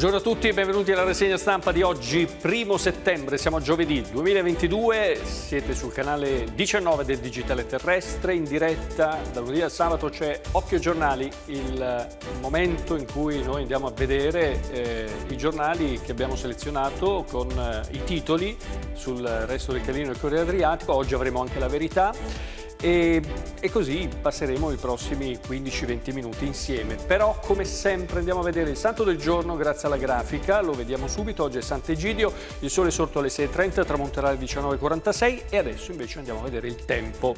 Buongiorno a tutti e benvenuti alla rassegna stampa di oggi, primo settembre, siamo a giovedì 2022, siete sul canale 19 del Digitale Terrestre, in diretta da lunedì al sabato c'è Occhio Giornali, il momento in cui noi andiamo a vedere eh, i giornali che abbiamo selezionato con eh, i titoli sul resto del Carlino e il Corriere Adriatico, oggi avremo anche la verità. E, e, così passeremo i prossimi 15-20 minuti insieme. Però come sempre andiamo a vedere il santo del giorno grazie alla grafica, lo vediamo subito, oggi è Sant'Egidio, il sole è sorto alle 6.30, tramonterà alle 19.46 e adesso invece andiamo a vedere il tempo.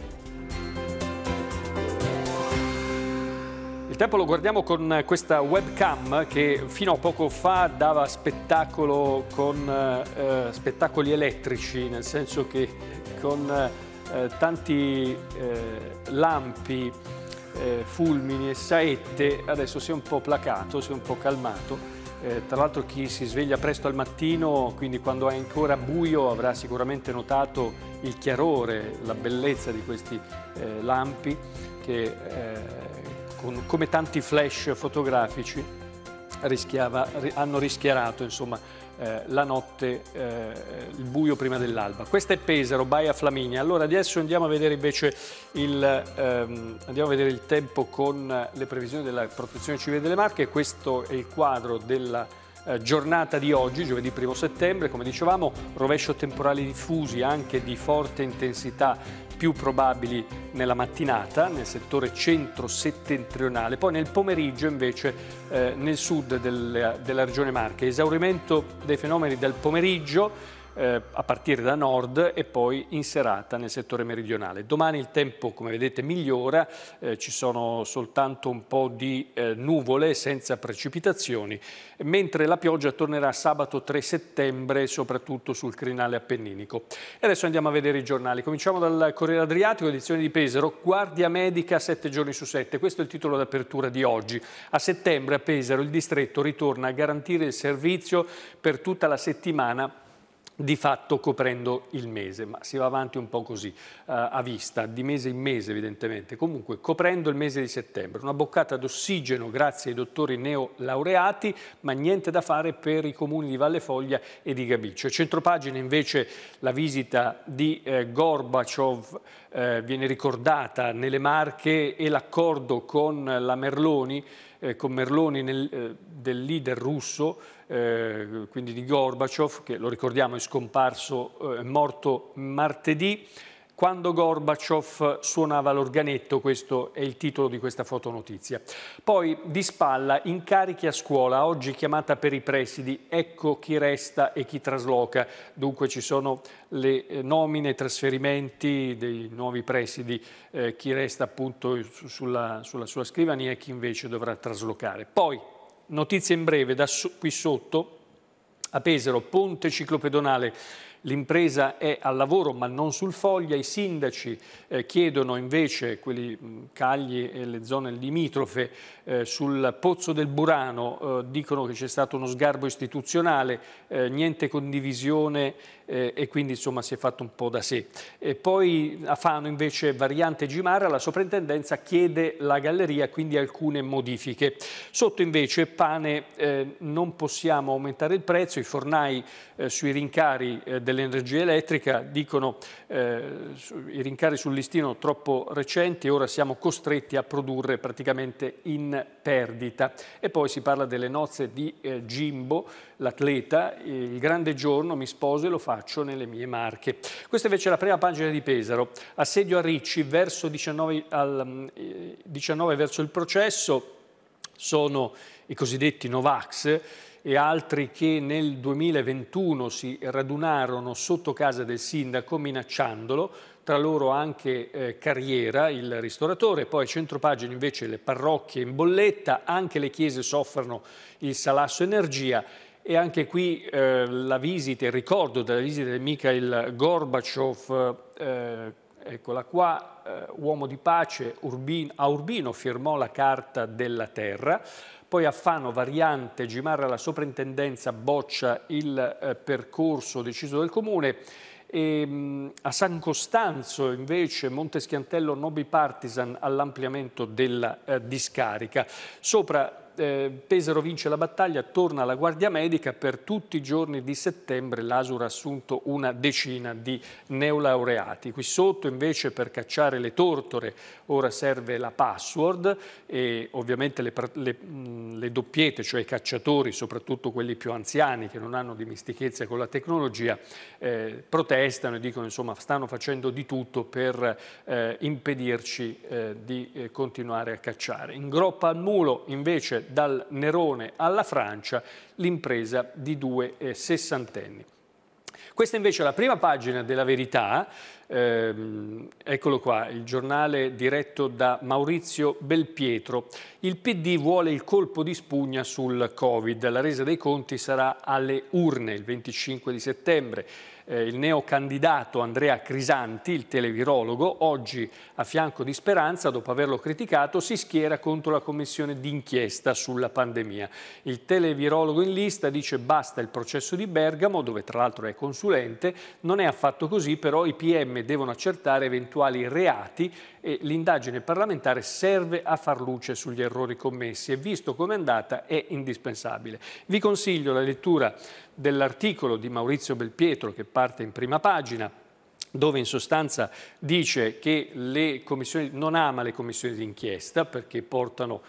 Il tempo lo guardiamo con questa webcam che fino a poco fa dava spettacolo con eh, spettacoli elettrici, nel senso che con... Eh, eh, tanti eh, lampi, eh, fulmini e saette, adesso si è un po' placato, si è un po' calmato. Eh, tra l'altro chi si sveglia presto al mattino, quindi quando è ancora buio, avrà sicuramente notato il chiarore, la bellezza di questi eh, lampi che con, come tanti flash fotografici hanno rischiarato insomma, eh, la notte, eh, il buio prima dell'alba. Questo è Pesaro, Baia Flaminia. Allora adesso andiamo a vedere invece il, ehm, a vedere il tempo con le previsioni della protezione civile delle Marche. Questo è il quadro della eh, giornata di oggi, giovedì 1 settembre, come dicevamo, rovescio temporali diffusi anche di forte intensità più probabili nella mattinata nel settore centro-settentrionale, poi nel pomeriggio invece eh, nel sud del, della regione Marche. Esaurimento dei fenomeni del pomeriggio eh, a partire da nord e poi in serata nel settore meridionale. Domani il tempo, come vedete, migliora, eh, ci sono soltanto un po' di eh, nuvole senza precipitazioni, mentre la pioggia tornerà sabato 3 settembre, soprattutto sul crinale appenninico. E adesso andiamo a vedere i giornali. Cominciamo dal Corriere Adriatico, edizione di Pesaro, guardia medica 7 giorni su 7. Questo è il titolo d'apertura di oggi. A settembre a Pesaro il distretto ritorna a garantire il servizio per tutta la settimana di fatto coprendo il mese, ma si va avanti un po' così, eh, a vista, di mese in mese evidentemente, comunque coprendo il mese di settembre, una boccata d'ossigeno grazie ai dottori neolaureati, ma niente da fare per i comuni di Valle Foglia e di Gabiccio. Centropagina invece la visita di eh, Gorbaciov eh, viene ricordata nelle Marche e l'accordo con la Merloni, eh, con Merloni nel, eh, del leader russo, eh, quindi di Gorbaciov, che lo ricordiamo è scomparso, eh, è morto martedì, quando Gorbaciov suonava l'organetto, questo è il titolo di questa fotonotizia. Poi di spalla, incarichi a scuola, oggi chiamata per i presidi, ecco chi resta e chi trasloca. Dunque ci sono le eh, nomine, trasferimenti dei nuovi presidi, eh, chi resta appunto sulla, sulla sua scrivania e chi invece dovrà traslocare. Poi Notizie in breve da qui sotto a Pesaro, ponte ciclopedonale l'impresa è al lavoro ma non sul foglia, i sindaci eh, chiedono invece, quelli mh, Cagli e le zone limitrofe, eh, sul Pozzo del Burano eh, dicono che c'è stato uno sgarbo istituzionale, eh, niente condivisione eh, e quindi insomma si è fatto un po' da sé. E poi a Fano invece variante Gimara, la soprintendenza chiede la galleria quindi alcune modifiche. Sotto invece pane eh, non possiamo aumentare il prezzo, i fornai sui rincari del dell'energia elettrica dicono eh, i rincari sul listino troppo recenti, ora siamo costretti a produrre praticamente in perdita. E poi si parla delle nozze di eh, Jimbo, l'atleta, il grande giorno, mi sposo e lo faccio nelle mie marche. Questa invece è la prima pagina di Pesaro, assedio a Ricci verso 19, al, 19 mm, eh, verso il processo, sono i cosiddetti Novax e altri che nel 2021 si radunarono sotto casa del sindaco minacciandolo, tra loro anche eh, Carriera, il ristoratore, poi a centropagina invece le parrocchie in bolletta, anche le chiese soffrono il salasso energia e anche qui eh, la visita, il ricordo della visita di Mikhail Gorbaciov, eh, eccola qua, eh, uomo di pace Urbin, a Urbino firmò la Carta della Terra, poi a Fano, Variante, Gimarra, la soprintendenza boccia il eh, percorso deciso del Comune e, ehm, a San Costanzo invece Monteschiantello no bipartisan all'ampliamento della eh, discarica. Sopra eh, Pesaro vince la battaglia, torna alla guardia medica, per tutti i giorni di settembre l'Asura ha assunto una decina di neolaureati. Qui sotto invece per cacciare le tortore ora serve la password e ovviamente le, le, le doppiette, cioè i cacciatori, soprattutto quelli più anziani che non hanno dimistichezza con la tecnologia, eh, protestano e dicono insomma stanno facendo di tutto per eh, impedirci eh, di eh, continuare a cacciare. In groppa al mulo invece dal Nerone alla Francia l'impresa di due eh, sessantenni. Questa invece è la prima pagina della Verità, ehm, eccolo qua, il giornale diretto da Maurizio Belpietro. Il PD vuole il colpo di spugna sul Covid, la resa dei conti sarà alle urne il 25 di settembre eh, il neocandidato Andrea Crisanti, il televirologo, oggi a fianco di Speranza, dopo averlo criticato, si schiera contro la commissione d'inchiesta sulla pandemia. Il televirologo in lista dice basta il processo di Bergamo, dove tra l'altro è consulente, non è affatto così, però i PM devono accertare eventuali reati e l'indagine parlamentare serve a far luce sugli errori commessi e visto come è andata è indispensabile. Vi consiglio la lettura dell'articolo di Maurizio Belpietro che parte in prima pagina dove in sostanza dice che non ama le commissioni d'inchiesta perché portano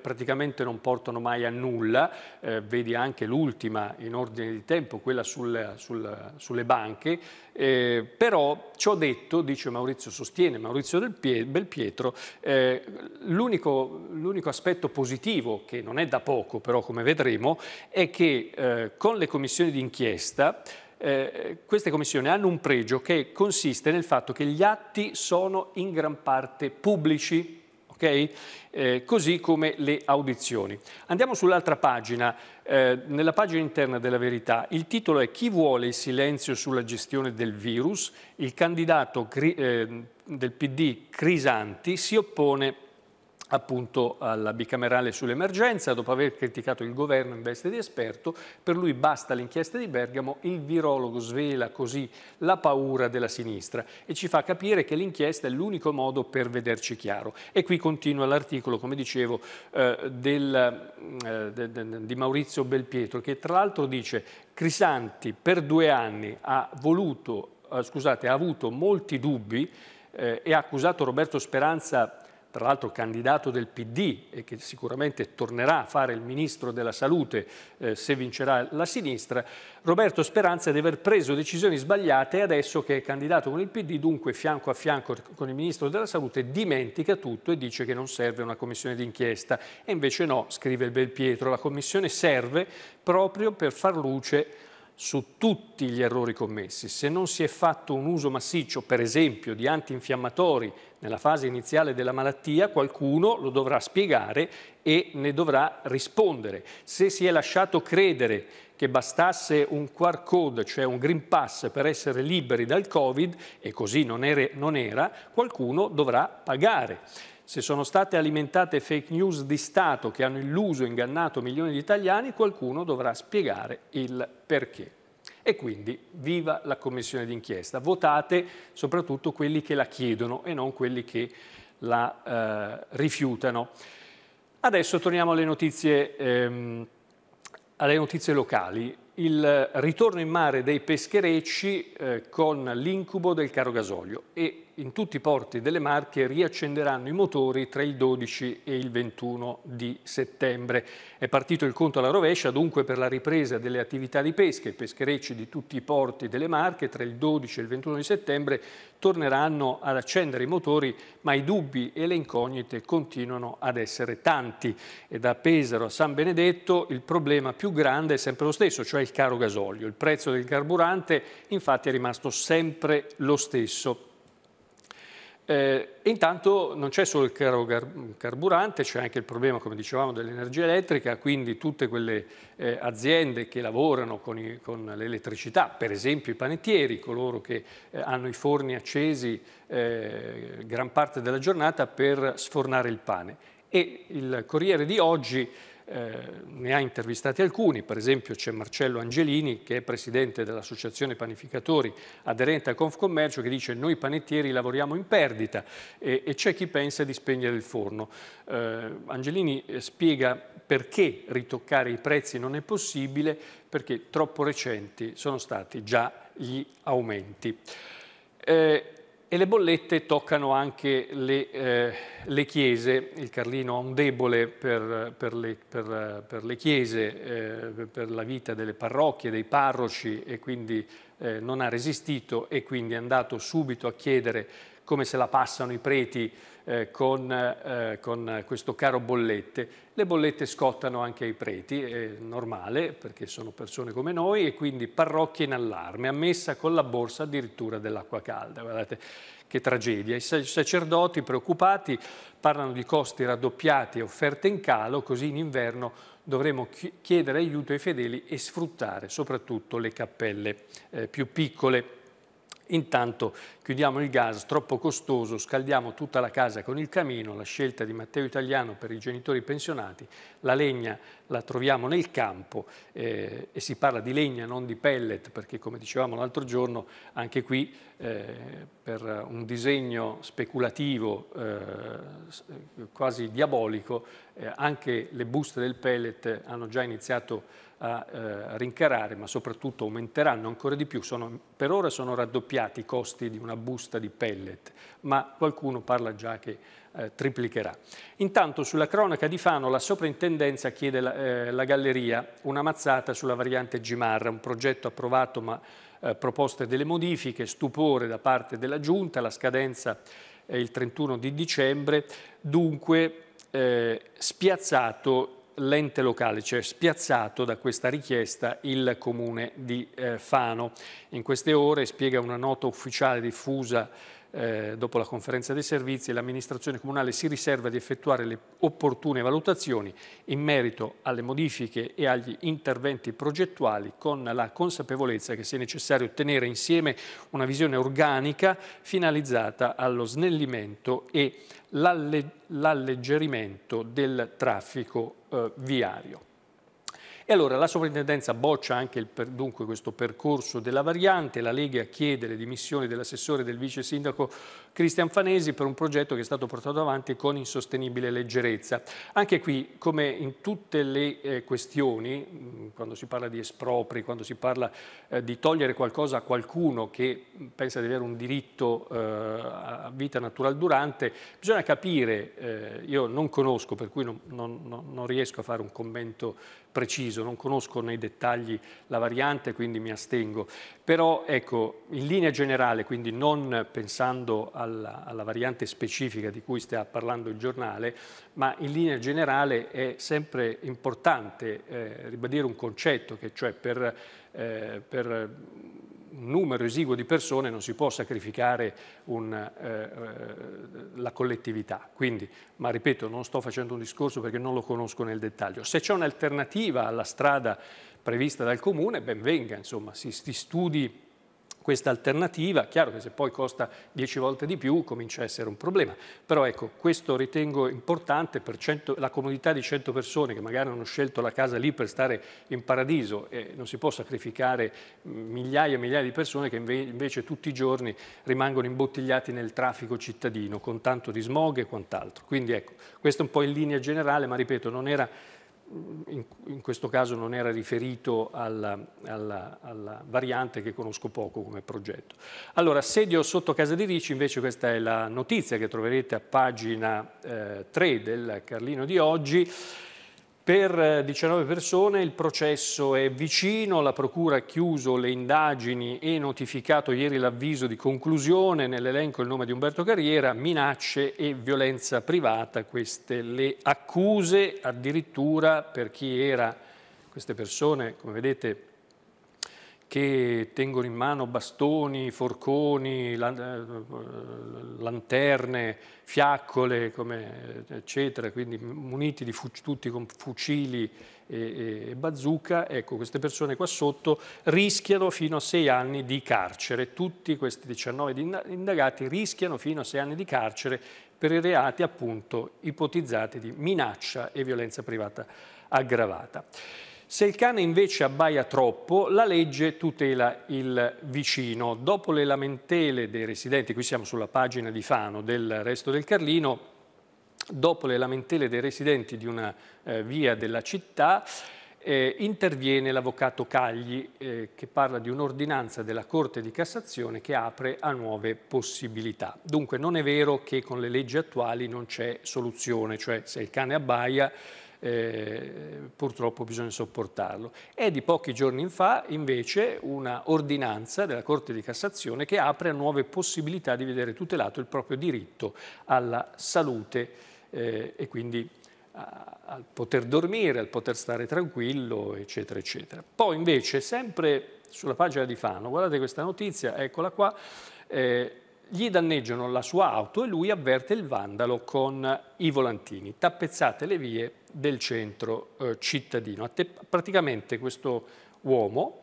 praticamente non portano mai a nulla, eh, vedi anche l'ultima in ordine di tempo, quella sul, sul, sulle banche, eh, però ciò detto, dice Maurizio, sostiene Maurizio Pie, Belpietro, eh, l'unico, aspetto positivo, che non è da poco però come vedremo, è che eh, con le commissioni d'inchiesta eh, queste commissioni hanno un pregio che consiste nel fatto che gli atti sono in gran parte pubblici, okay? eh, così come le audizioni. Andiamo sull'altra pagina, eh, nella pagina interna della verità, il titolo è Chi vuole il silenzio sulla gestione del virus? Il candidato eh, del PD Crisanti si oppone appunto alla bicamerale sull'emergenza, dopo aver criticato il governo in veste di esperto, per lui basta l'inchiesta di Bergamo, il virologo svela così la paura della sinistra e ci fa capire che l'inchiesta è l'unico modo per vederci chiaro. E qui continua l'articolo, come dicevo, eh, del, mm, eh, de, de, di Maurizio Belpietro, che tra l'altro dice Crisanti per due anni ha, voluto, eh, scusate, ha avuto molti dubbi eh, e ha accusato Roberto Speranza tra l'altro candidato del PD e che sicuramente tornerà a fare il ministro della salute eh, se vincerà la sinistra, Roberto Speranza di aver preso decisioni sbagliate e adesso che è candidato con il PD, dunque fianco a fianco con il ministro della salute, dimentica tutto e dice che non serve una commissione d'inchiesta. E invece no, scrive il Belpietro, la commissione serve proprio per far luce su tutti gli errori commessi. Se non si è fatto un uso massiccio, per esempio, di antinfiammatori nella fase iniziale della malattia, qualcuno lo dovrà spiegare e ne dovrà rispondere. Se si è lasciato credere che bastasse un QR code, cioè un Green Pass, per essere liberi dal Covid, e così non era, non era qualcuno dovrà pagare. Se sono state alimentate fake news di Stato che hanno illuso e ingannato milioni di italiani, qualcuno dovrà spiegare il perché. E quindi viva la commissione d'inchiesta. Votate soprattutto quelli che la chiedono e non quelli che la eh, rifiutano. Adesso torniamo alle notizie, ehm, alle notizie, locali. Il ritorno in mare dei pescherecci eh, con l'incubo del caro gasolio e in tutti i porti delle Marche riaccenderanno i motori tra il 12 e il 21 di settembre. È partito il conto alla rovescia dunque per la ripresa delle attività di pesca. I pescherecci di tutti i porti delle Marche tra il 12 e il 21 di settembre torneranno ad accendere i motori, ma i dubbi e le incognite continuano ad essere tanti. E da Pesaro a San Benedetto il problema più grande è sempre lo stesso, cioè il caro gasolio. Il prezzo del carburante infatti è rimasto sempre lo stesso eh, intanto non c'è solo il caro carburante, c'è anche il problema, come dicevamo, dell'energia elettrica, quindi tutte quelle eh, aziende che lavorano con, i, con l'elettricità, per esempio i panettieri, coloro che eh, hanno i forni accesi eh, gran parte della giornata per sfornare il pane. E il Corriere di oggi eh, ne ha intervistati alcuni, per esempio c'è Marcello Angelini che è presidente dell'Associazione Panificatori aderente a Confcommercio che dice noi panettieri lavoriamo in perdita e, e c'è chi pensa di spegnere il forno. Eh, Angelini eh, spiega perché ritoccare i prezzi non è possibile perché troppo recenti sono stati già gli aumenti. Eh, e le bollette toccano anche le, eh, le chiese, il Carlino ha un debole per, per, le, per, per le, chiese, eh, per la vita delle parrocchie, dei parroci e quindi eh, non ha resistito e quindi è andato subito a chiedere come se la passano i preti eh, con, eh, con, questo caro bollette. Le bollette scottano anche ai preti, è normale perché sono persone come noi e quindi parrocchie in allarme, ammessa con la borsa addirittura dell'acqua calda. Guardate che tragedia. I sacerdoti preoccupati parlano di costi raddoppiati e offerte in calo, così in inverno dovremo chiedere aiuto ai fedeli e sfruttare soprattutto le cappelle eh, più piccole. Intanto chiudiamo il gas, troppo costoso, scaldiamo tutta la casa con il camino, la scelta di Matteo Italiano per i genitori pensionati, la legna la troviamo nel campo eh, e si parla di legna non di pellet perché come dicevamo l'altro giorno anche qui eh, per un disegno speculativo eh, quasi diabolico eh, anche le buste del pellet hanno già iniziato a a eh, rincarare, ma soprattutto aumenteranno ancora di più. Sono, per ora sono raddoppiati i costi di una busta di pellet, ma qualcuno parla già che eh, triplicherà. Intanto sulla cronaca di Fano la soprintendenza chiede la, eh, la galleria una mazzata sulla variante Gimarra, un progetto approvato ma eh, proposte delle modifiche, stupore da parte della Giunta, la scadenza è il 31 di dicembre, dunque eh, spiazzato l'ente locale, cioè spiazzato da questa richiesta il comune di eh, Fano. In queste ore, spiega una nota ufficiale diffusa eh, dopo la conferenza dei servizi, l'amministrazione comunale si riserva di effettuare le opportune valutazioni in merito alle modifiche e agli interventi progettuali con la consapevolezza che sia necessario ottenere insieme una visione organica finalizzata allo snellimento e l'alleggerimento del traffico eh, viario. E allora la sovrintendenza boccia anche per, dunque questo percorso della variante, la Lega chiede le dimissioni dell'assessore e del vice sindaco Cristian Fanesi per un progetto che è stato portato avanti con insostenibile leggerezza. Anche qui, come in tutte le eh, questioni, quando si parla di espropri, quando si parla eh, di togliere qualcosa a qualcuno che pensa di avere un diritto eh, a vita natural durante, bisogna capire, eh, io non conosco, per cui non, non, non riesco a fare un commento preciso, non conosco nei dettagli la variante, quindi mi astengo. Però ecco, in linea generale, quindi non pensando al alla, alla, variante specifica di cui sta parlando il giornale, ma in linea generale è sempre importante eh, ribadire un concetto che cioè per, eh, per un numero esiguo di persone non si può sacrificare un, eh, eh la collettività. Quindi, ma ripeto, non sto facendo un discorso perché non lo conosco nel dettaglio. Se c'è un'alternativa alla strada prevista dal Comune, ben venga, insomma, si, si studi questa alternativa, chiaro che se poi costa 10 volte di più comincia a essere un problema, però ecco questo ritengo importante per 100, la comunità di 100 persone che magari hanno scelto la casa lì per stare in paradiso e non si può sacrificare migliaia e migliaia di persone che invece tutti i giorni rimangono imbottigliati nel traffico cittadino con tanto di smog e quant'altro. Quindi ecco, questo è un po' in linea generale, ma ripeto, non era in, in, questo caso non era riferito alla, alla, alla, variante che conosco poco come progetto. Allora, sedio sotto Casa di Ricci, invece questa è la notizia che troverete a pagina eh, 3 del Carlino di oggi, per 19 eh, persone il processo è vicino, la Procura ha chiuso le indagini e notificato ieri l'avviso di conclusione, nell'elenco il nome di Umberto Carriera, minacce e violenza privata, queste le accuse addirittura per chi era, queste persone come vedete che tengono in mano bastoni, forconi, eh, lanterne, fiaccole, come, eccetera, quindi muniti di tutti con fucili e, e bazooka, ecco queste persone qua sotto rischiano fino a sei anni di carcere, tutti questi 19 indagati rischiano fino a sei anni di carcere per i reati appunto ipotizzati di minaccia e violenza privata aggravata. Se il cane invece abbaia troppo, la legge tutela il vicino. Dopo le lamentele dei residenti, qui siamo sulla pagina di Fano del resto del Carlino, dopo le lamentele dei residenti di una eh, via della città, eh, interviene l'avvocato Cagli eh, che parla di un'ordinanza della Corte di Cassazione che apre a nuove possibilità. Dunque non è vero che con le leggi attuali non c'è soluzione, cioè se il cane abbaia eh, purtroppo bisogna sopportarlo. È di pochi giorni fa invece una ordinanza della Corte di Cassazione che apre a nuove possibilità di vedere tutelato il proprio diritto alla salute eh, e quindi al poter dormire, al poter stare tranquillo, eccetera, eccetera. Poi invece, sempre sulla pagina di Fano, guardate questa notizia, eccola qua, eh, gli danneggiano la sua auto e lui avverte il vandalo con i volantini. Tappezzate le vie del centro eh, cittadino. praticamente questo uomo,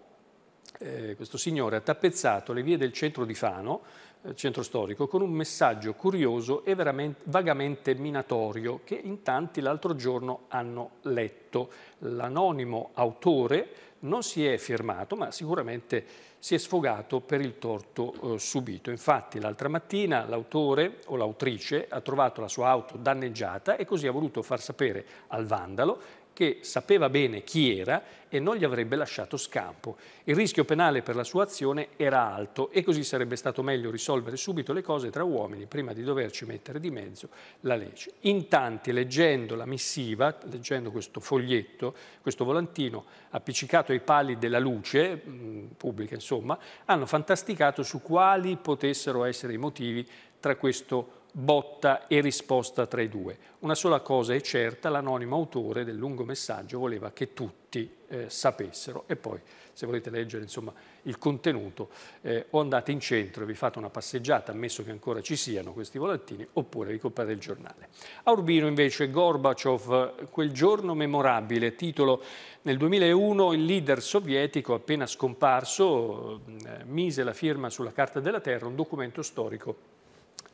eh, questo signore, ha tappezzato le vie del centro di Fano, eh, centro storico, con un messaggio curioso e vagamente minatorio che in tanti l'altro giorno hanno letto. L'anonimo autore non si è firmato ma sicuramente si è sfogato per il torto eh, subito. Infatti l'altra mattina l'autore o l'autrice ha trovato la sua auto danneggiata e così ha voluto far sapere al vandalo che sapeva bene chi era e non gli avrebbe lasciato scampo. Il rischio penale per la sua azione era alto e così sarebbe stato meglio risolvere subito le cose tra uomini prima di doverci mettere di mezzo la legge. In tanti, leggendo la missiva, leggendo questo foglietto, questo volantino appiccicato ai pali della luce mm, pubblica, insomma, hanno fantasticato su quali potessero essere i motivi tra questo botta e risposta tra i due. Una sola cosa è certa, l'anonimo autore del lungo messaggio voleva che tutti eh, sapessero e poi se volete leggere insomma, il contenuto eh, o andate in centro e vi fate una passeggiata, ammesso che ancora ci siano questi volantini, oppure vi comprate il giornale. A Urbino invece Gorbaciov, quel giorno memorabile, titolo nel 2001 il leader sovietico appena scomparso eh, mise la firma sulla Carta della Terra, un documento storico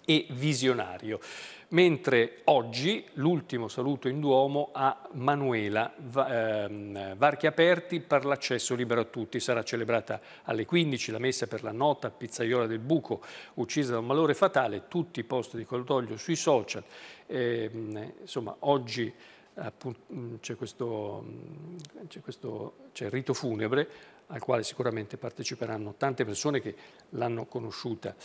e visionario. Mentre oggi l'ultimo saluto in Duomo a Manuela ehm, Varchi Aperti per l'accesso libero a tutti. Sarà celebrata alle 15 la messa per la nota pizzaiola del buco uccisa da un malore fatale. Tutti i post di cordoglio sui social. Ehm, insomma, oggi c'è questo, c'è questo rito funebre al quale sicuramente parteciperanno tante persone che l'hanno conosciuta.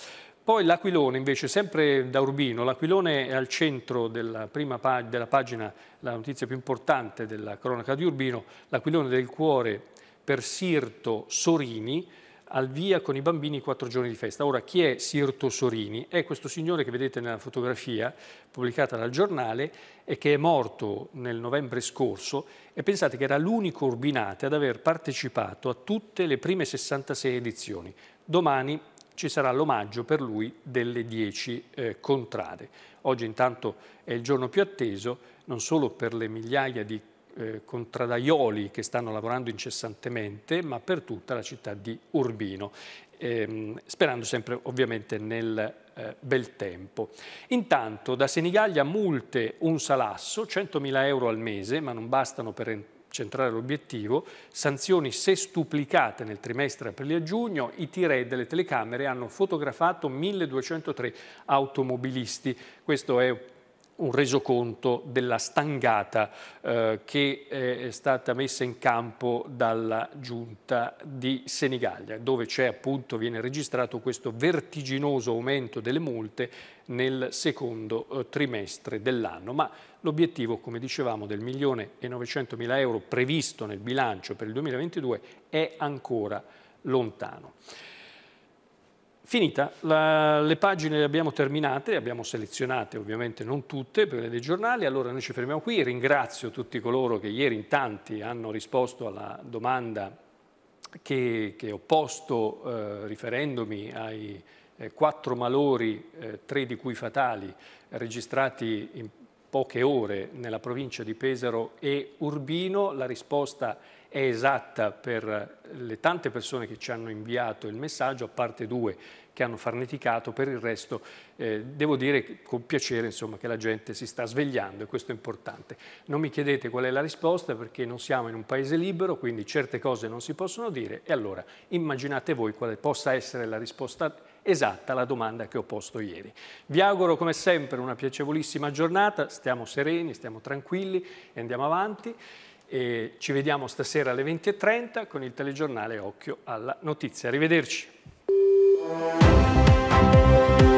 Poi l'Aquilone invece, sempre da Urbino, l'Aquilone è al centro della prima pag della pagina, la notizia più importante della cronaca di Urbino, l'Aquilone del cuore per Sirto Sorini, al via con i bambini quattro giorni di festa. Ora, chi è Sirto Sorini? È questo signore che vedete nella fotografia pubblicata dal giornale e che è morto nel novembre scorso e pensate che era l'unico urbinate ad aver partecipato a tutte le prime 66 edizioni. Domani ci sarà l'omaggio per lui delle dieci eh, contrade. Oggi intanto è il giorno più atteso, non solo per le migliaia di eh, contradaioli che stanno lavorando incessantemente, ma per tutta la città di Urbino, ehm, sperando sempre ovviamente nel eh, bel tempo. Intanto da Senigallia multe un salasso, 100.000 euro al mese, ma non bastano per entrare centrale l'obiettivo, sanzioni sestuplicate nel trimestre aprile-giugno, i T-Red delle telecamere hanno fotografato 1203 automobilisti. Questo è un resoconto della stangata eh, che eh, è stata messa in campo dalla giunta di Senigallia, dove c'è appunto, viene registrato questo vertiginoso aumento delle multe nel secondo eh, trimestre dell'anno, ma l'obiettivo, come dicevamo, del 1.900.000 euro previsto nel bilancio per il 2022 è ancora lontano. Finita, la, le pagine le abbiamo terminate, le abbiamo selezionate ovviamente non tutte, quelle dei giornali, allora noi ci fermiamo qui, ringrazio tutti coloro che ieri in tanti hanno risposto alla domanda che, che ho posto eh, riferendomi ai eh, quattro malori, eh, tre di cui fatali, registrati in poche ore nella provincia di Pesaro e Urbino. La risposta è esatta per eh, le tante persone che ci hanno inviato il messaggio, a parte due che hanno farneticato, per il resto eh, devo dire con piacere insomma, che la gente si sta svegliando e questo è importante. Non mi chiedete qual è la risposta perché non siamo in un paese libero, quindi certe cose non si possono dire e allora immaginate voi quale possa essere la risposta esatta la domanda che ho posto ieri. Vi auguro come sempre una piacevolissima giornata, stiamo sereni, stiamo tranquilli e andiamo avanti. E ci vediamo stasera alle 20.30 con il telegiornale Occhio alla Notizia. Arrivederci.